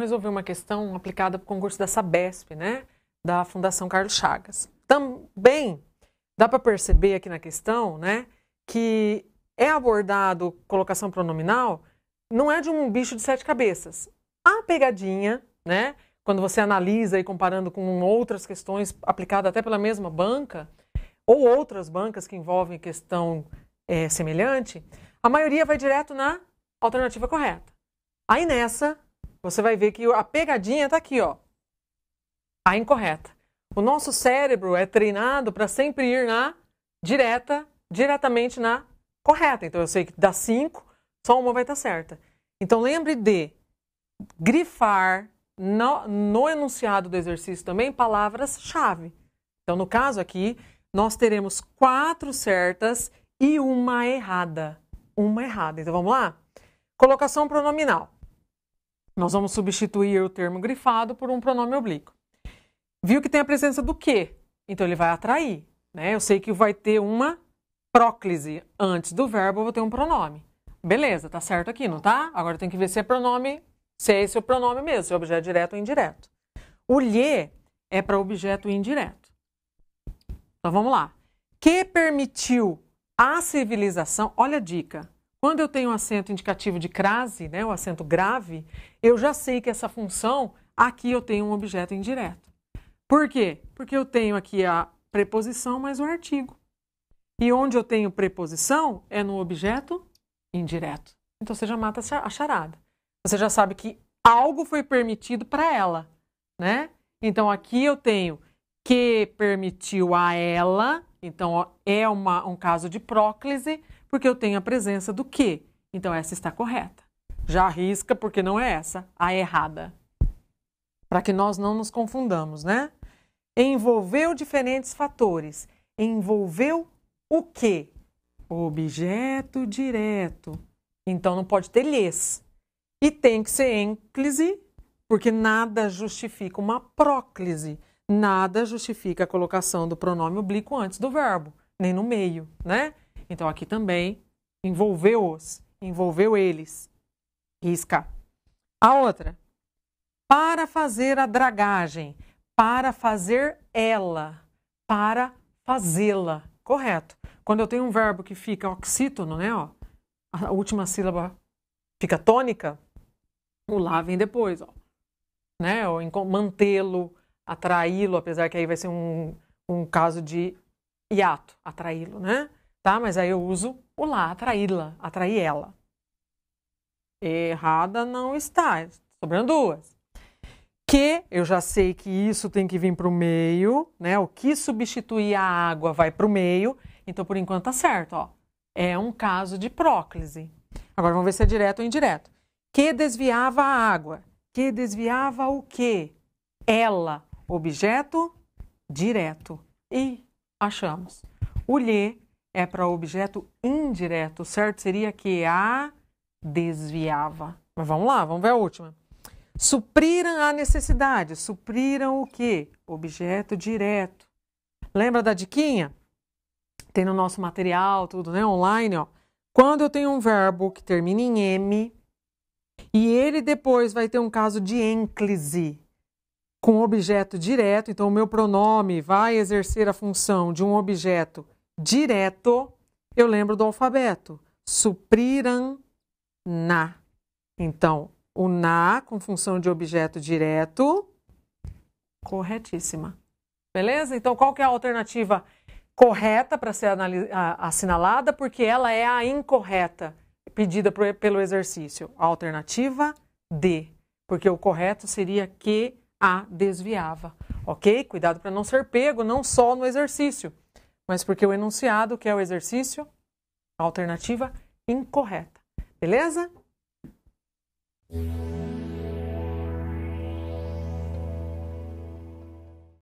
resolver uma questão aplicada para o concurso da Sabesp, né? Da Fundação Carlos Chagas. Também dá para perceber aqui na questão, né? Que é abordado colocação pronominal, não é de um bicho de sete cabeças. A pegadinha, né? Quando você analisa e comparando com outras questões aplicadas até pela mesma banca, ou outras bancas que envolvem questão é, semelhante, a maioria vai direto na alternativa correta. Aí nessa, você vai ver que a pegadinha está aqui, ó. A incorreta. O nosso cérebro é treinado para sempre ir na direta, diretamente na correta. Então eu sei que dá cinco, só uma vai estar tá certa. Então lembre de grifar no, no enunciado do exercício também palavras-chave. Então no caso aqui, nós teremos quatro certas e uma errada. Uma errada. Então vamos lá? Colocação pronominal. Nós vamos substituir o termo grifado por um pronome oblíquo. Viu que tem a presença do que, então ele vai atrair. Né? Eu sei que vai ter uma próclise antes do verbo, eu vou ter um pronome. Beleza, tá certo aqui, não tá? Agora tem que ver se é pronome, se é esse o pronome mesmo, se é objeto direto ou indireto. O lhe é para objeto indireto. Então vamos lá. Que permitiu a civilização, olha a dica, quando eu tenho um acento indicativo de crase, né, o acento grave, eu já sei que essa função, aqui eu tenho um objeto indireto. Por quê? Porque eu tenho aqui a preposição mais o artigo. E onde eu tenho preposição é no objeto indireto. Então você já mata a charada. Você já sabe que algo foi permitido para ela, né? Então aqui eu tenho que permitiu a ela, então ó, é uma, um caso de próclise, porque eu tenho a presença do que. Então essa está correta. Já arrisca, porque não é essa, a errada. Para que nós não nos confundamos, né? Envolveu diferentes fatores. Envolveu o que? Objeto direto. Então não pode ter lhes. E tem que ser ênclise, porque nada justifica uma próclise. Nada justifica a colocação do pronome oblíquo antes do verbo, nem no meio, né? Então aqui também envolveu-os, envolveu eles. Risca. A outra, para fazer a dragagem, para fazer ela, para fazê-la. Correto. Quando eu tenho um verbo que fica oxítono, né, ó, a última sílaba fica tônica, o lá vem depois, ó. Né? Ou mantê-lo, atraí-lo, apesar que aí vai ser um, um caso de hiato, atraí-lo, né? tá? Mas aí eu uso o lá, atraí-la, atrair ela. Errada não está, sobrando duas. Que eu já sei que isso tem que vir para o meio, né? O que substituir a água vai para o meio. Então, por enquanto, tá certo, ó. É um caso de próclise. Agora vamos ver se é direto ou indireto. Que desviava a água. Que desviava o quê? Ela, objeto direto. E achamos. O lhe é para objeto indireto, certo? Seria que a desviava. Mas vamos lá, vamos ver a última. Supriram a necessidade. Supriram o quê? Objeto direto. Lembra da diquinha? Tem no nosso material, tudo, né? Online, ó. Quando eu tenho um verbo que termina em M e ele depois vai ter um caso de ênclise com objeto direto, então o meu pronome vai exercer a função de um objeto direto direto, eu lembro do alfabeto. Supriram na. Então, o na com função de objeto direto, corretíssima. Beleza? Então, qual que é a alternativa correta para ser assinalada? Porque ela é a incorreta pedida pelo exercício. A alternativa D, porque o correto seria que a desviava, ok? Cuidado para não ser pego, não só no exercício, mas porque o enunciado, que é o exercício, a alternativa incorreta. Beleza?